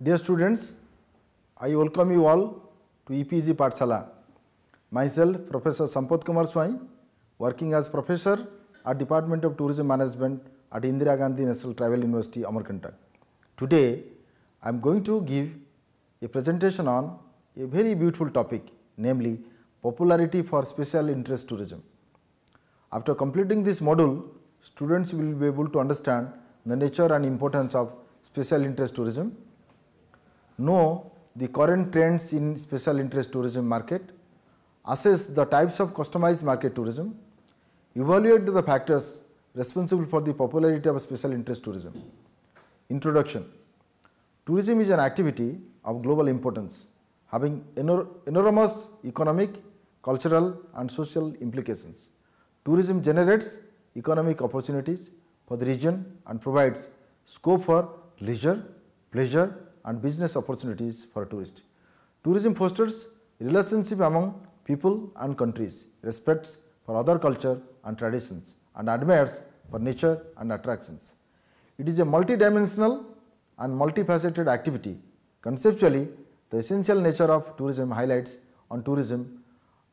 Dear students, I welcome you all to EPG Patsala. Myself, Professor Sampath Kumar Swai, working as professor at Department of Tourism Management at Indira Gandhi National Travel University, Amarkantak. Today, I am going to give a presentation on a very beautiful topic, namely popularity for special interest tourism. After completing this module, students will be able to understand the nature and importance of special interest tourism know the current trends in special interest tourism market, assess the types of customized market tourism, evaluate the factors responsible for the popularity of special interest tourism. Introduction Tourism is an activity of global importance having enor enormous economic, cultural and social implications. Tourism generates economic opportunities for the region and provides scope for leisure, pleasure and business opportunities for tourists. Tourism fosters relationship among people and countries, respects for other culture and traditions, and admires for nature and attractions. It is a multidimensional and multifaceted activity. Conceptually, the essential nature of tourism highlights on tourism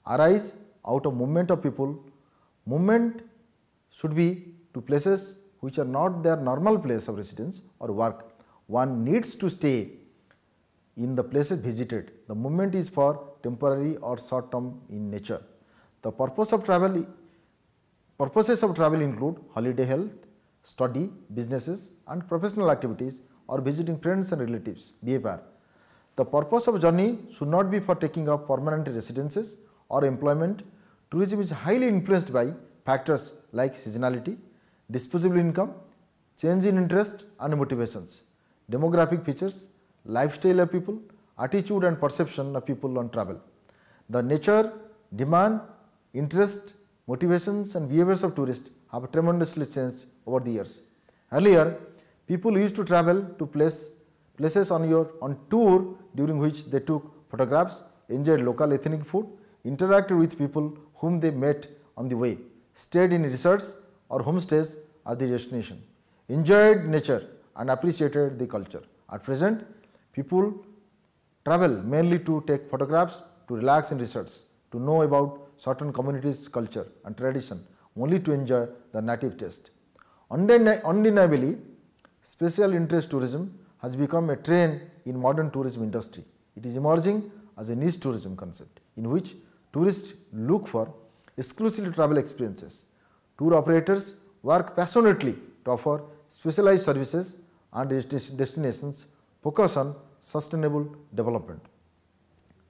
arise out of movement of people. Movement should be to places which are not their normal place of residence or work one needs to stay in the places visited. The movement is for temporary or short term in nature. The purpose of travel purposes of travel include holiday health, study, businesses and professional activities or visiting friends and relatives BFR. The purpose of journey should not be for taking up permanent residences or employment. Tourism is highly influenced by factors like seasonality, disposable income, change in interest and motivations demographic features, lifestyle of people, attitude and perception of people on travel. The nature, demand, interest, motivations and behaviors of tourists have tremendously changed over the years. Earlier, people used to travel to place, places on, your, on tour during which they took photographs, enjoyed local ethnic food, interacted with people whom they met on the way, stayed in resorts or homestays at the destination, enjoyed nature, and appreciated the culture. At present, people travel mainly to take photographs, to relax and research, to know about certain communities' culture and tradition, only to enjoy the native taste. Undeniably, special interest tourism has become a trend in modern tourism industry. It is emerging as a niche tourism concept in which tourists look for exclusively travel experiences. Tour operators work passionately to offer specialized services and destinations focus on sustainable development.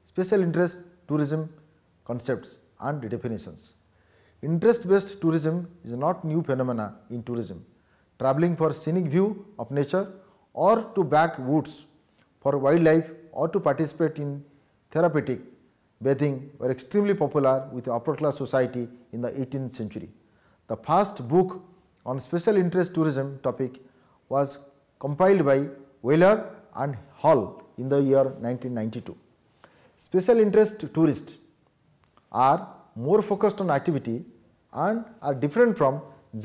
Special interest tourism concepts and definitions. Interest based tourism is not new phenomena in tourism. Traveling for scenic view of nature or to backwoods for wildlife or to participate in therapeutic bathing were extremely popular with upper class society in the 18th century. The first book on special interest tourism topic was compiled by Wheeler and Hall in the year 1992. Special interest tourists are more focused on activity and are different from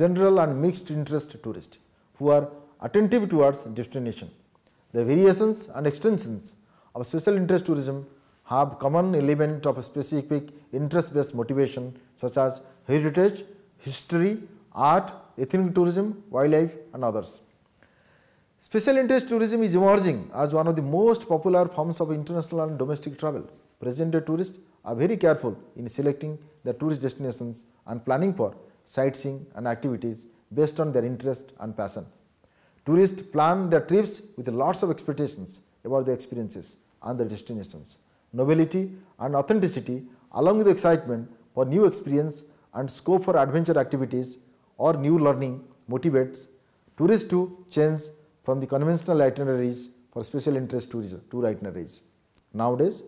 general and mixed interest tourists who are attentive towards destination. The variations and extensions of special interest tourism have common element of specific interest based motivation such as heritage, history, art, ethnic tourism, wildlife and others. Special interest tourism is emerging as one of the most popular forms of international and domestic travel. Present-day tourists are very careful in selecting their tourist destinations and planning for sightseeing and activities based on their interest and passion. Tourists plan their trips with lots of expectations about the experiences and the destinations. Novelty and authenticity along with excitement for new experience and scope for adventure activities or new learning motivates tourists to change from the conventional itineraries for special interest tourism, tour itineraries. Nowadays,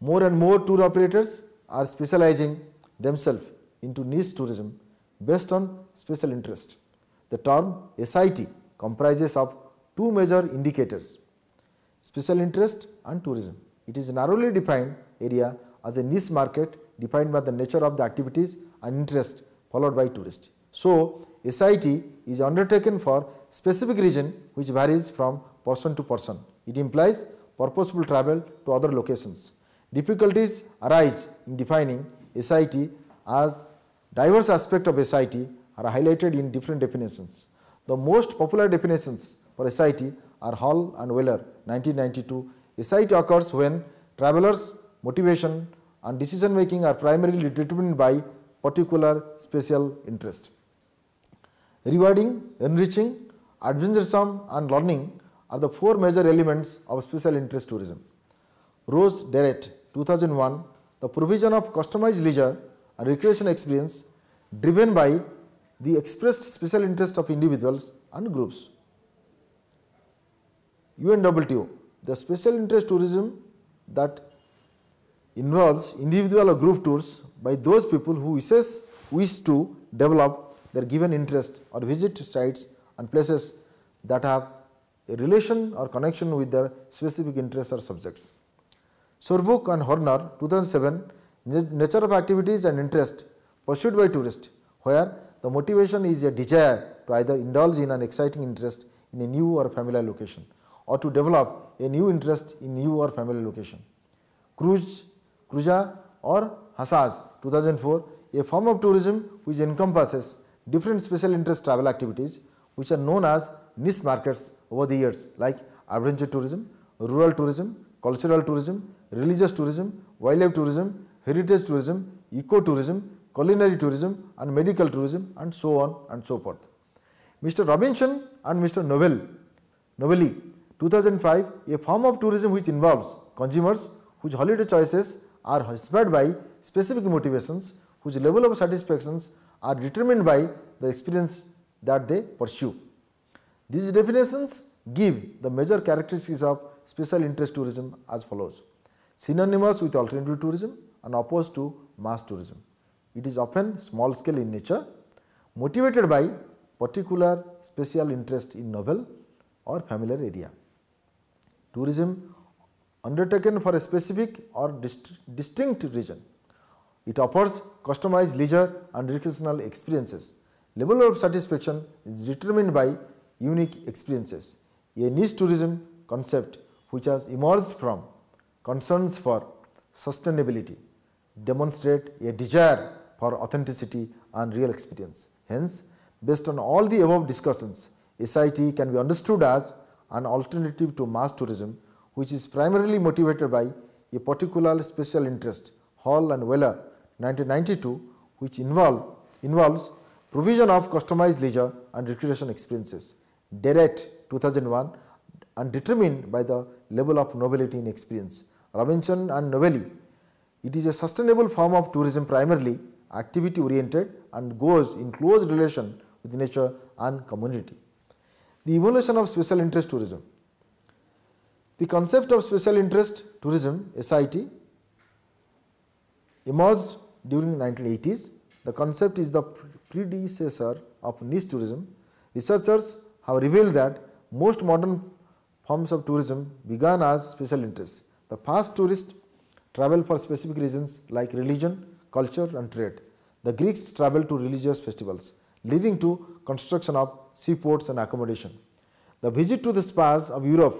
more and more tour operators are specializing themselves into niche tourism based on special interest. The term SIT comprises of two major indicators, special interest and tourism. It is narrowly defined area as a niche market defined by the nature of the activities and interest followed by tourists. So, SIT is undertaken for specific region which varies from person to person. It implies purposeful travel to other locations. Difficulties arise in defining SIT as diverse aspects of SIT are highlighted in different definitions. The most popular definitions for SIT are Hall and Weller 1992. SIT occurs when travelers' motivation and decision making are primarily determined by particular special interest. Rewarding, enriching Adventuresome and learning are the four major elements of special interest tourism. Rose Derret 2001, the provision of customized leisure and recreation experience driven by the expressed special interest of individuals and groups. UNWTO, the special interest tourism that involves individual or group tours by those people who wishes wish to develop their given interest or visit sites and places that have a relation or connection with their specific interests or subjects. Sorbook and Horner 2007 Nature of activities and interest pursued by tourists where the motivation is a desire to either indulge in an exciting interest in a new or familiar location or to develop a new interest in new or familiar location. Cruise, Cruja or Hassas 2004 a form of tourism which encompasses different special interest travel activities which are known as niche markets over the years like adventure tourism, rural tourism, cultural tourism, religious tourism, wildlife tourism, heritage tourism, ecotourism, culinary tourism and medical tourism and so on and so forth. Mr. Robinson and Mr. Novel, Novelli 2005 a form of tourism which involves consumers whose holiday choices are inspired by specific motivations whose level of satisfactions are determined by the experience that they pursue. These definitions give the major characteristics of special interest tourism as follows. Synonymous with alternative tourism and opposed to mass tourism. It is often small scale in nature, motivated by particular special interest in novel or familiar area. Tourism undertaken for a specific or dist distinct region. It offers customized leisure and recreational experiences Level of satisfaction is determined by unique experiences. A niche tourism concept which has emerged from concerns for sustainability demonstrate a desire for authenticity and real experience. Hence, based on all the above discussions, SIT can be understood as an alternative to mass tourism which is primarily motivated by a particular special interest, Hall and Weller 1992 which involve, involves provision of customized leisure and recreation experiences, direct 2001 and determined by the level of novelty in experience. Robinson and Novelli, it is a sustainable form of tourism primarily activity oriented and goes in close relation with nature and community. The evolution of special interest tourism. The concept of special interest tourism SIT emerged during 1980s. The concept is the predecessor of niche tourism, researchers have revealed that most modern forms of tourism began as special interests. The past tourists travel for specific reasons like religion, culture and trade. The Greeks traveled to religious festivals, leading to construction of seaports and accommodation. The visit to the spas of Europe,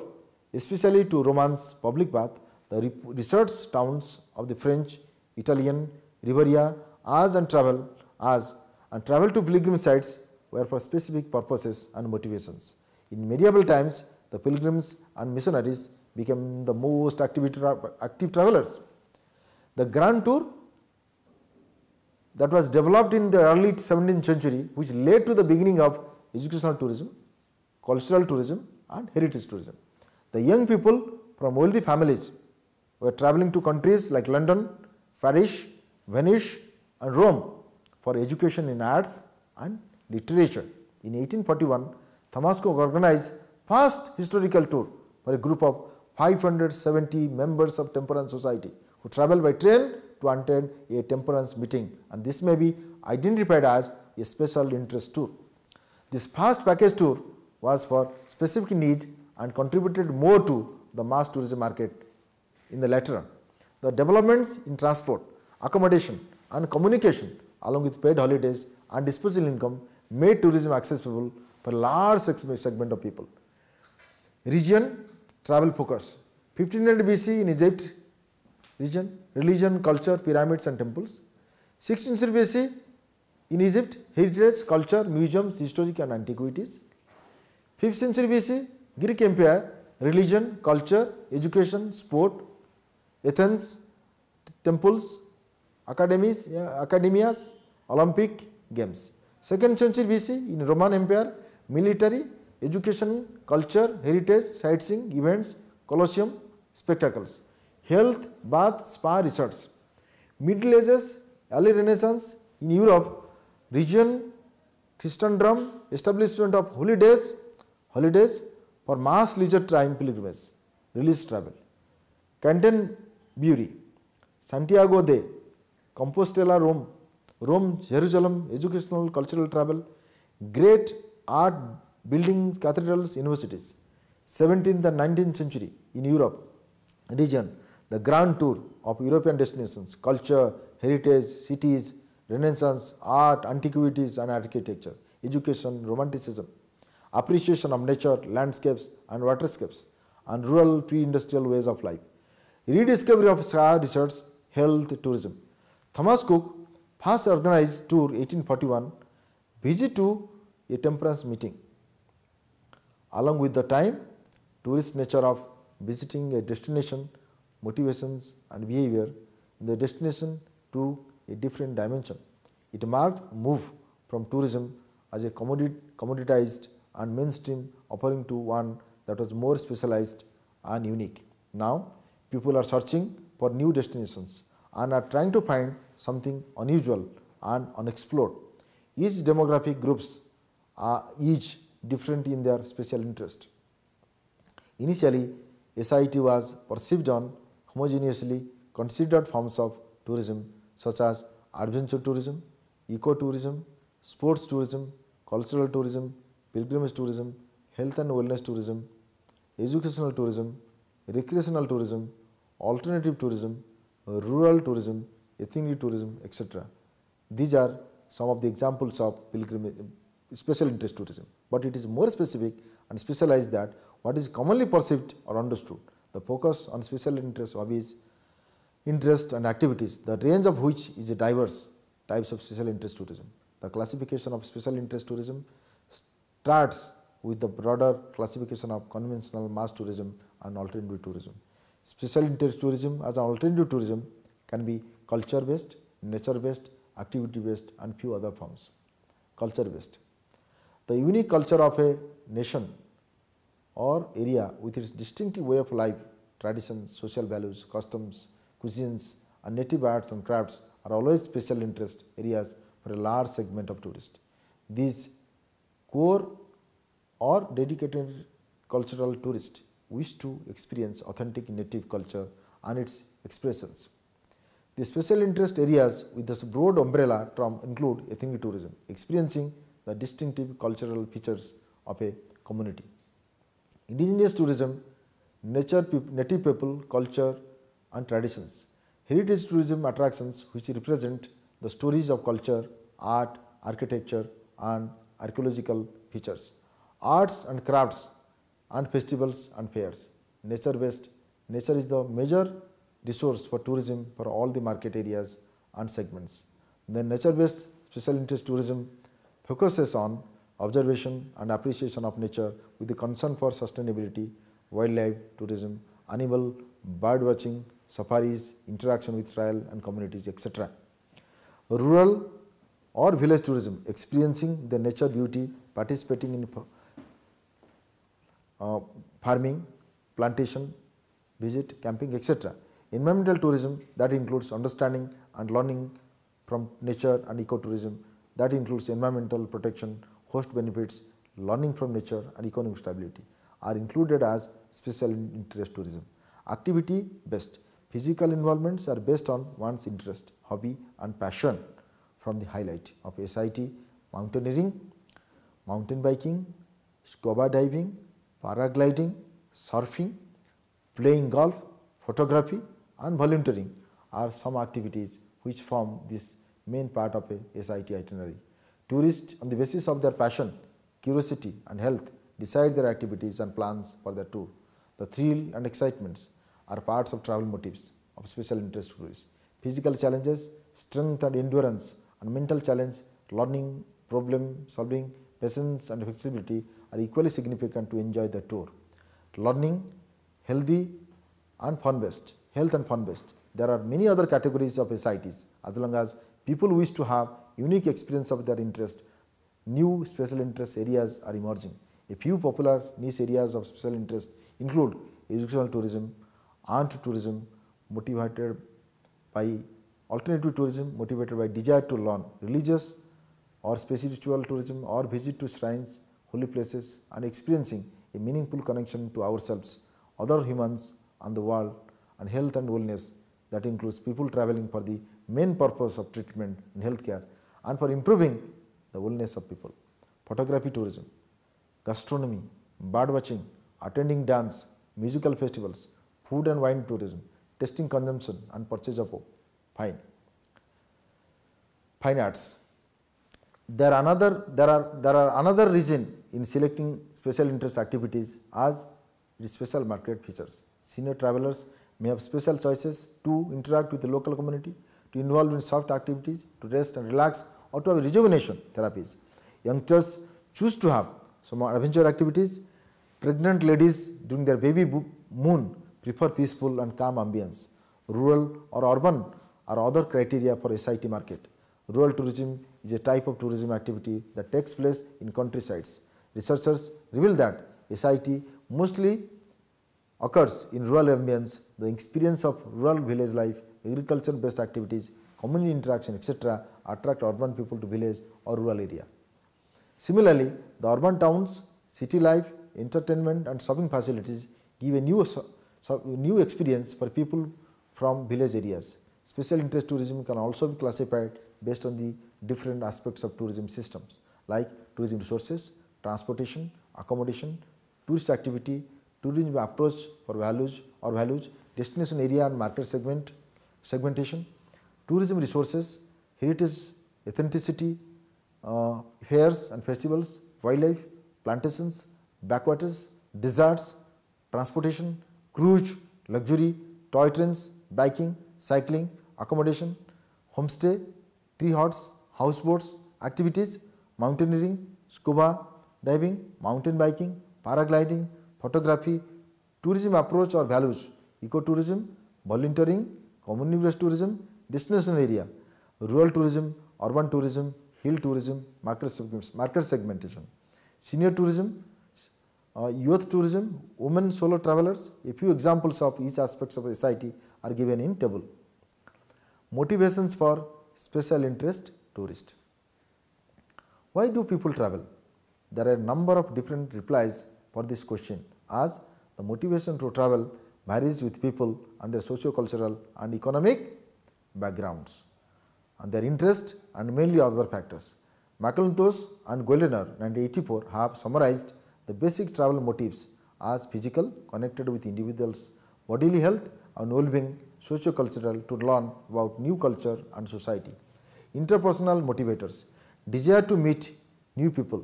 especially to Romans public bath, the research towns of the French, Italian, Riviera, as and travel as and travel to pilgrim sites were for specific purposes and motivations. In medieval times, the pilgrims and missionaries became the most active, tra active travelers. The Grand Tour that was developed in the early 17th century, which led to the beginning of educational tourism, cultural tourism and heritage tourism. The young people from wealthy families were traveling to countries like London, Paris, Venice and Rome for education in arts and literature. In 1841, Thomas Cook organized first historical tour for a group of 570 members of temperance society who traveled by train to attend a temperance meeting and this may be identified as a special interest tour. This first package tour was for specific need and contributed more to the mass tourism market in the later. on. The developments in transport, accommodation and communication along with paid holidays and disposable income made tourism accessible for a large segment of people. Region travel focus 1500 BC in Egypt region religion culture pyramids and temples 1600 BC in Egypt heritage culture museums historic and antiquities 5th century BC Greek empire religion culture education sport Athens temples academies, uh, academias, Olympic Games. Second century BC in Roman Empire, military, education, culture, heritage, sightseeing, events, colosseum, spectacles, health, bath, spa, resorts. Middle Ages, early Renaissance in Europe, region, Christendom, establishment of holidays, holidays for mass leisure time pilgrimage, release travel. Buri, Santiago de Compostela, Rome, Rome, Jerusalem, educational, cultural travel, great art buildings, cathedrals, universities. 17th and 19th century in Europe region, the grand tour of European destinations, culture, heritage, cities, Renaissance, art, antiquities and architecture, education, romanticism, appreciation of nature, landscapes and waterscapes, and rural pre-industrial ways of life. Rediscovery of Sahara research, health, tourism. Thomas Cook first organized tour 1841 visit to a temperance meeting. Along with the time, tourist nature of visiting a destination, motivations and behavior in the destination to a different dimension. It marked move from tourism as a commoditized and mainstream offering to one that was more specialized and unique. Now, people are searching for new destinations and are trying to find something unusual and unexplored. Each demographic groups are each different in their special interest. Initially, SIT was perceived on homogeneously considered forms of tourism such as adventure tourism, ecotourism, sports tourism, cultural tourism, pilgrimage tourism, health and wellness tourism, educational tourism, recreational tourism, alternative tourism, rural tourism, ethnic tourism, etc. These are some of the examples of pilgrimage, special interest tourism, but it is more specific and specialized that what is commonly perceived or understood. The focus on special interest hobbies, interests and activities, the range of which is diverse types of special interest tourism. The classification of special interest tourism starts with the broader classification of conventional mass tourism and alternative tourism. Special interest tourism as an alternative tourism can be culture based, nature based, activity based and few other forms. Culture based. The unique culture of a nation or area with its distinctive way of life, traditions, social values, customs, cuisines and native arts and crafts are always special interest areas for a large segment of tourists. These core or dedicated cultural tourists wish to experience authentic native culture and its expressions. The special interest areas with this broad umbrella term include ethnic tourism, experiencing the distinctive cultural features of a community. Indigenous tourism, nature, native people, culture and traditions. Heritage tourism attractions which represent the stories of culture, art, architecture and archaeological features. Arts and crafts and festivals and fairs. Nature based, nature is the major resource for tourism for all the market areas and segments. The nature based special interest tourism focuses on observation and appreciation of nature with the concern for sustainability, wildlife tourism, animal bird watching, safaris, interaction with trial and communities etc. Rural or village tourism experiencing the nature beauty, participating in uh, farming, plantation, visit, camping, etc. Environmental tourism that includes understanding and learning from nature and ecotourism that includes environmental protection, host benefits, learning from nature and economic stability are included as special interest tourism. Activity based physical involvements are based on one's interest, hobby and passion from the highlight of SIT mountaineering, mountain biking, scuba diving, paragliding, surfing, playing golf, photography and volunteering are some activities which form this main part of a SIT itinerary. Tourists on the basis of their passion, curiosity and health decide their activities and plans for their tour. The thrill and excitements are parts of travel motives of special interest tourists. Physical challenges, strength and endurance and mental challenge, learning, problem solving, patience and flexibility are equally significant to enjoy the tour. Learning, healthy and fun based, health and fun based. There are many other categories of SITs as long as people wish to have unique experience of their interest, new special interest areas are emerging. A few popular niche areas of special interest include educational tourism, art tourism, motivated by alternative tourism, motivated by desire to learn, religious or spiritual tourism or visit to shrines, holy places and experiencing a meaningful connection to ourselves, other humans and the world and health and wellness that includes people traveling for the main purpose of treatment in healthcare and for improving the wellness of people. Photography tourism, gastronomy, bird watching, attending dance, musical festivals, food and wine tourism, testing consumption and purchase of wine. Fine arts there another there are there are another reason in selecting special interest activities as special market features. Senior travelers may have special choices to interact with the local community, to involve in soft activities, to rest and relax or to have rejuvenation therapies. Youngsters choose to have some adventure activities. Pregnant ladies during their baby moon prefer peaceful and calm ambience. Rural or urban are other criteria for SIT market. Rural tourism is a type of tourism activity that takes place in countrysides. Researchers reveal that SIT mostly occurs in rural ambience, the experience of rural village life, agriculture based activities, community interaction etc. attract urban people to village or rural area. Similarly, the urban towns, city life, entertainment and shopping facilities give a new, new experience for people from village areas. Special interest tourism can also be classified based on the different aspects of tourism systems like tourism resources, transportation, accommodation, tourist activity, tourism approach for values or values, destination area and market segment, segmentation, tourism resources, heritage, authenticity, uh, fairs and festivals, wildlife, plantations, backwaters, deserts, transportation, cruise, luxury, toy trains, biking, cycling, accommodation, homestay, tree huts, houseboats, activities, mountaineering, scuba diving, mountain biking, paragliding, photography, tourism approach or values, ecotourism, volunteering, community based tourism, destination area, rural tourism, urban tourism, hill tourism, market segmentation, senior tourism, uh, youth tourism, women solo travelers, a few examples of each aspects of SIT are given in table. Motivations for special interest tourist. Why do people travel? There are a number of different replies for this question as the motivation to travel varies with people and their socio-cultural and economic backgrounds and their interest and mainly other factors. McElhanthos and Goldiner 1984 have summarized the basic travel motives as physical connected with individuals bodily health on evolving socio-cultural to learn about new culture and society. Interpersonal motivators, desire to meet new people,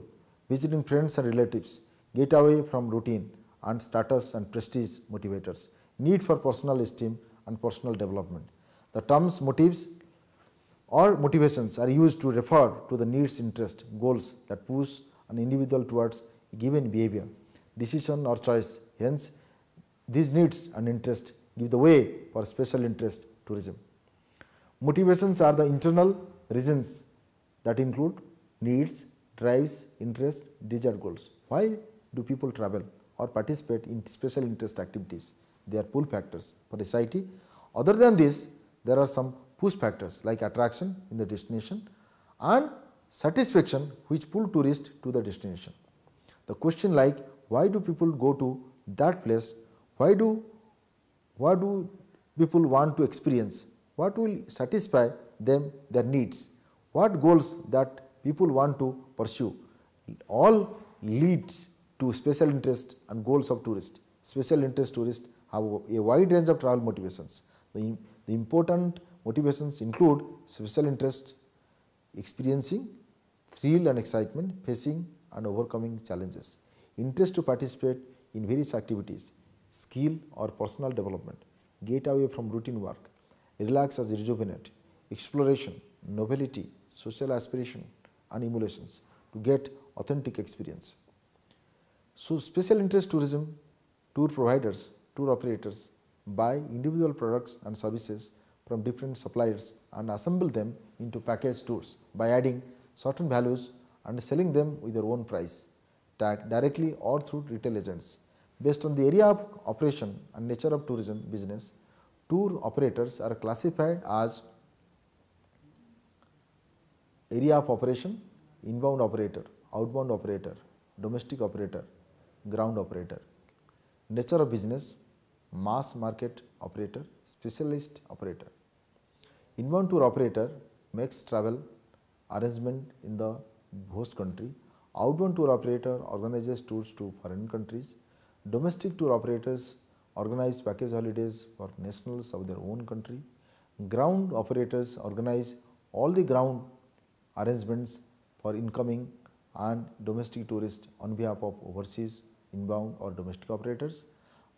visiting friends and relatives, get away from routine and status and prestige motivators, need for personal esteem and personal development. The terms motives or motivations are used to refer to the needs, interest, goals that push an individual towards a given behavior, decision or choice. Hence, these needs and interests give the way for special interest tourism. Motivations are the internal reasons that include needs, drives, interest, desired goals. Why do people travel or participate in special interest activities? They are pull factors for society. Other than this, there are some push factors like attraction in the destination and satisfaction which pull tourists to the destination. The question like why do people go to that place, why do what do people want to experience? What will satisfy them their needs? What goals that people want to pursue? All leads to special interest and goals of tourists. Special interest tourists have a wide range of travel motivations. The, the important motivations include special interest, experiencing thrill and excitement, facing and overcoming challenges, interest to participate in various activities, skill or personal development, get away from routine work, relax as rejuvenate, exploration, novelty, social aspiration and emulations to get authentic experience. So, special interest tourism, tour providers, tour operators buy individual products and services from different suppliers and assemble them into package tours by adding certain values and selling them with their own price directly or through retail agents Based on the area of operation and nature of tourism business, tour operators are classified as area of operation, inbound operator, outbound operator, domestic operator, ground operator. Nature of business, mass market operator, specialist operator. Inbound tour operator makes travel arrangement in the host country. Outbound tour operator organizes tours to foreign countries. Domestic tour operators organize package holidays for nationals of their own country. Ground operators organize all the ground arrangements for incoming and domestic tourists on behalf of overseas inbound or domestic operators.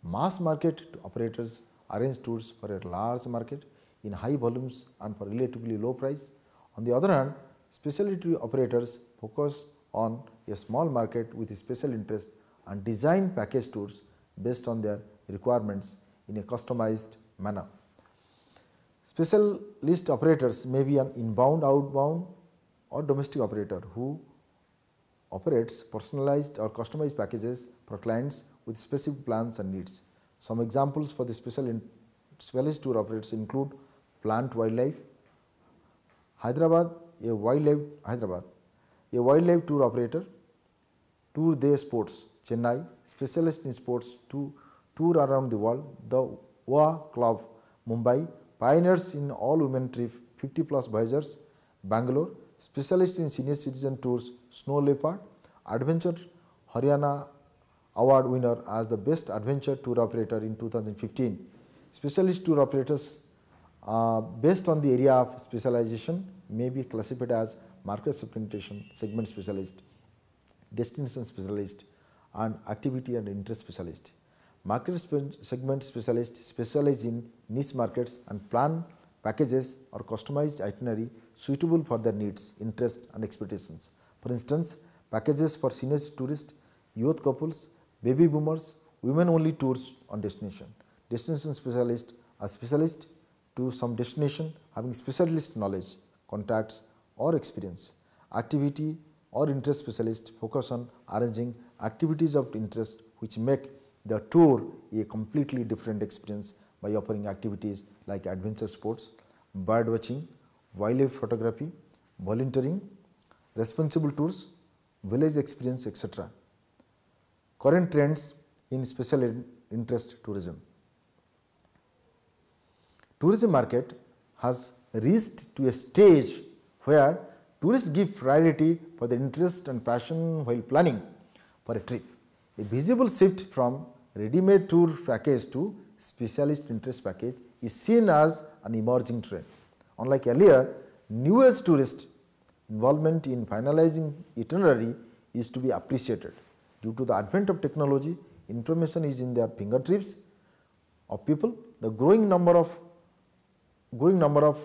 Mass market operators arrange tours for a large market in high volumes and for relatively low price. On the other hand, specialty operators focus on a small market with a special interest and design package tours based on their requirements in a customized manner. Special list operators may be an inbound, outbound or domestic operator who operates personalized or customized packages for clients with specific plans and needs. Some examples for the special specialist tour operators include plant wildlife, Hyderabad, a wildlife Hyderabad, a wildlife tour operator Tour Day Sports, Chennai, specialist in sports to tour around the world. The WA Club, Mumbai, pioneers in all women trip, 50 plus visors, Bangalore, specialist in senior citizen tours, Snow Leopard, Adventure Haryana award winner as the best adventure tour operator in 2015. Specialist tour operators uh, based on the area of specialization may be classified as market segmentation segment specialist destination specialist and activity and interest specialist. Market segment specialist specialize in niche markets and plan packages or customized itinerary suitable for their needs, interests and expectations. For instance, packages for senior tourists, youth couples, baby boomers, women only tours on destination. Destination specialist are specialist to some destination having specialist knowledge, contacts or experience. Activity or interest specialist focus on arranging activities of interest which make the tour a completely different experience by offering activities like adventure sports, bird watching, wildlife photography, volunteering, responsible tours, village experience etc. Current trends in special interest tourism. Tourism market has reached to a stage where Tourists give priority for their interest and passion while planning for a trip. A visible shift from ready-made tour package to specialist interest package is seen as an emerging trend. Unlike earlier, newer tourist involvement in finalizing itinerary is to be appreciated. Due to the advent of technology, information is in their fingertips of people. The growing number of growing number of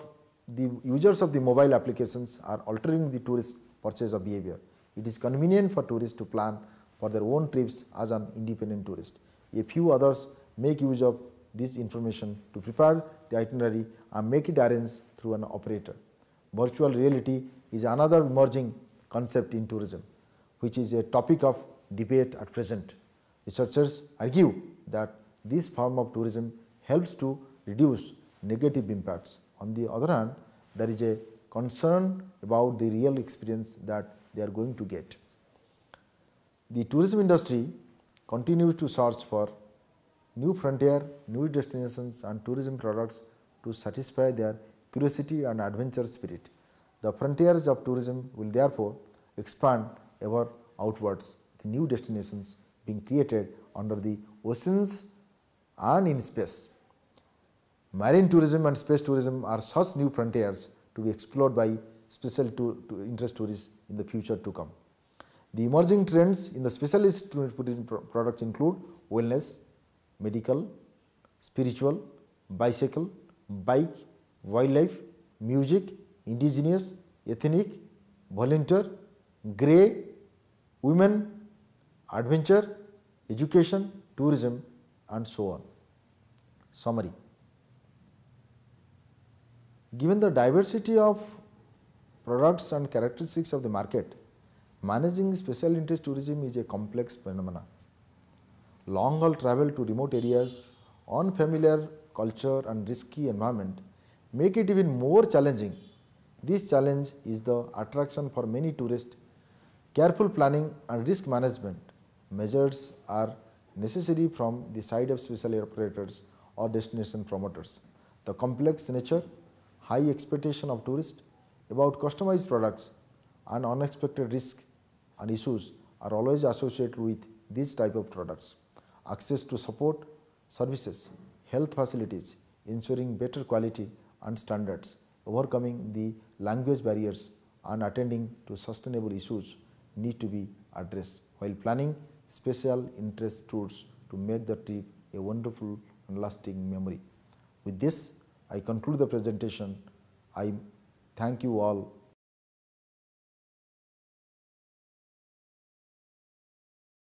the users of the mobile applications are altering the tourist purchase of behavior. It is convenient for tourists to plan for their own trips as an independent tourist. A few others make use of this information to prepare the itinerary and make it arrange through an operator. Virtual reality is another emerging concept in tourism, which is a topic of debate at present. Researchers argue that this form of tourism helps to reduce negative impacts on the other hand, there is a concern about the real experience that they are going to get. The tourism industry continues to search for new frontier, new destinations and tourism products to satisfy their curiosity and adventure spirit. The frontiers of tourism will therefore expand ever outwards the new destinations being created under the oceans and in space. Marine tourism and space tourism are such new frontiers to be explored by special to, to interest tourists in the future to come. The emerging trends in the specialist tourism products include wellness, medical, spiritual, bicycle, bike, wildlife, music, indigenous, ethnic, volunteer, grey, women, adventure, education, tourism and so on. Summary Given the diversity of products and characteristics of the market, managing special interest tourism is a complex phenomenon. Long haul travel to remote areas, unfamiliar culture and risky environment make it even more challenging. This challenge is the attraction for many tourists. Careful planning and risk management measures are necessary from the side of special operators or destination promoters. The complex nature high expectation of tourists about customized products and unexpected risks and issues are always associated with these type of products. Access to support, services, health facilities, ensuring better quality and standards, overcoming the language barriers and attending to sustainable issues need to be addressed while planning special interest tours to make the trip a wonderful and lasting memory. With this, I conclude the presentation. I thank you all